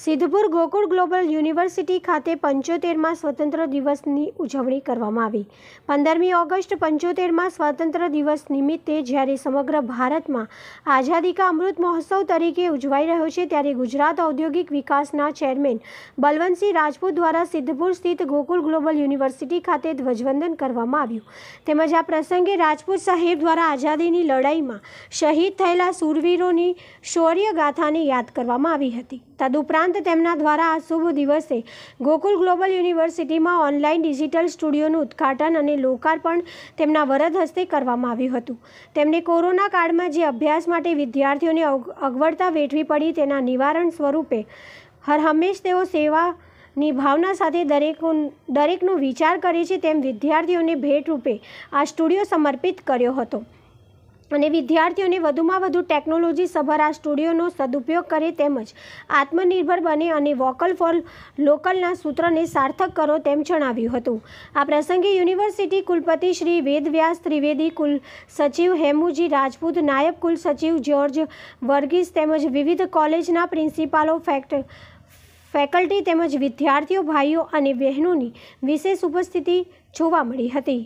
Siddhpur Gokul global university ખાતે પંચોતેરમાં સ્વતંત્ર દિવસની ઉજવણી કરવામાં આવી પંદરમી ઓગસ્ટ પંચોતેરમાં સ્વતંત્ર દિવસ નિમિત્તે જ્યારે સમગ્ર ભારતમાં આઝાદી કા અમૃત મહોત્સવ તરીકે ઉજવાઈ રહ્યો છે ત્યારે ગુજરાત ઔદ્યોગિક વિકાસના ચેરમેન બલવંતસિંહ રાજપૂત દ્વારા સિદ્ધપુર સ્થિત ગોકુળ ગ્લોબલ યુનિવર્સિટી ખાતે ધ્વજવંદન કરવામાં આવ્યું તેમજ આ પ્રસંગે રાજપૂત સાહેબ દ્વારા આઝાદીની લડાઈમાં શહીદ થયેલા સુરવીરોની શૌર્ય યાદ કરવામાં આવી હતી તદુપરાંત ઉપરાંત તેમના દ્વારા આ શુભ દિવસે ગોકુલ ગ્લોબલ યુનિવર્સિટીમાં ઓનલાઈન ડિજિટલ સ્ટુડિયોનું ઉદ્ઘાટન અને લોકાર્પણ તેમના વરદ હસ્તે કરવામાં આવ્યું હતું તેમણે કોરોના કાળમાં જે અભ્યાસ માટે વિદ્યાર્થીઓને અગવડતા વેઠવી પડી તેના નિવારણ સ્વરૂપે હર હંમેશ તેઓ સેવા ની ભાવના સાથે દરેક દરેકનો વિચાર કરે છે તેમ વિદ્યાર્થીઓને ભેટરૂપે આ સ્ટુડિયો સમર્પિત કર્યો હતો અને વિદ્યાર્થીઓને વધુમાં વધુ ટેકનોલોજી સભર આ સ્ટુડિયોનો સદુપયોગ કરે તેમજ આત્મનિર્ભર બને અને વોકલ ફોર લોકલના સૂત્રને સાર્થક કરો તેમ જણાવ્યું હતું આ પ્રસંગે યુનિવર્સિટી કુલપતિ શ્રી વેદવ્યાસ ત્રિવેદી કુલ સચિવ હેમુજી રાજપૂત નાયબ કુલ સચિવ જ્યોર્જ વર્ગીસ તેમજ વિવિધ કોલેજના પ્રિન્સિપાલો ફેક્ટ ફેકલ્ટી તેમજ વિદ્યાર્થીઓ ભાઈઓ અને બહેનોની વિશેષ ઉપસ્થિતિ જોવા મળી હતી